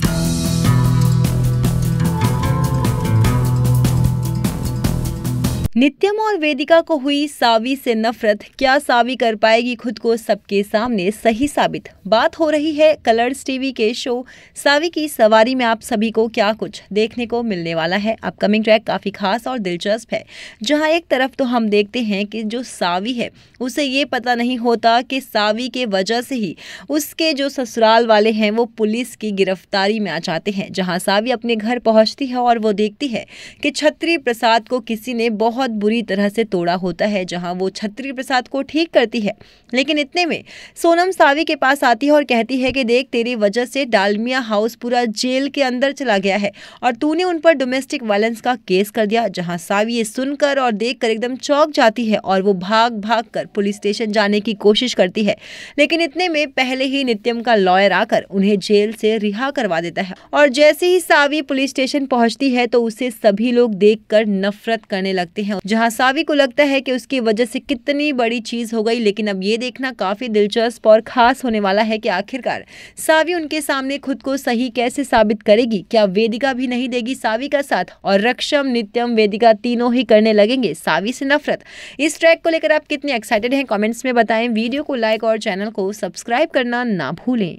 Thank you. नित्यम और वेदिका को हुई सावी से नफरत क्या सावी कर पाएगी खुद को सबके सामने सही साबित बात हो रही है कलर्स टीवी के शो सावी की सवारी में आप सभी को क्या कुछ देखने को मिलने वाला है अपकमिंग ट्रैक काफ़ी खास और दिलचस्प है जहां एक तरफ तो हम देखते हैं कि जो सावी है उसे ये पता नहीं होता कि सावी के वजह से ही उसके जो ससुराल वाले हैं वो पुलिस की गिरफ्तारी में आ जाते हैं जहाँ सावी अपने घर पहुँचती है और वो देखती है कि छत्री प्रसाद को किसी ने बहुत बहुत बुरी तरह से तोड़ा होता है जहां वो छत्री प्रसाद को ठीक करती है लेकिन इतने में सोनम सावी के पास आती है और कहती है कि देख तेरी वजह से डालमिया हाउस पूरा जेल के अंदर चला गया है और तूने उन पर डोमेस्टिक वायलेंस का केस कर दिया जहाँ सावी ये सुनकर और देख कर एकदम चौक जाती है और वो भाग भाग कर पुलिस स्टेशन जाने की कोशिश करती है लेकिन इतने में पहले ही नित्यम का लॉयर आकर उन्हें जेल से रिहा करवा देता है और जैसे ही सावी पुलिस स्टेशन पहुंचती है तो उसे सभी लोग देखकर नफरत करने लगते हैं हैं जहां सावी को लगता है कि उसकी वजह से कितनी बड़ी चीज हो गई लेकिन अब ये देखना काफी दिलचस्प और खास होने वाला है कि आखिरकार सावी उनके सामने खुद को सही कैसे साबित करेगी क्या वेदिका भी नहीं देगी सावी का साथ और रक्षम नित्यम वेदिका तीनों ही करने लगेंगे सावी से नफरत इस ट्रैक को लेकर आप कितने एक्साइटेड हैं कॉमेंट्स में बताएं वीडियो को लाइक और चैनल को सब्सक्राइब करना ना भूलें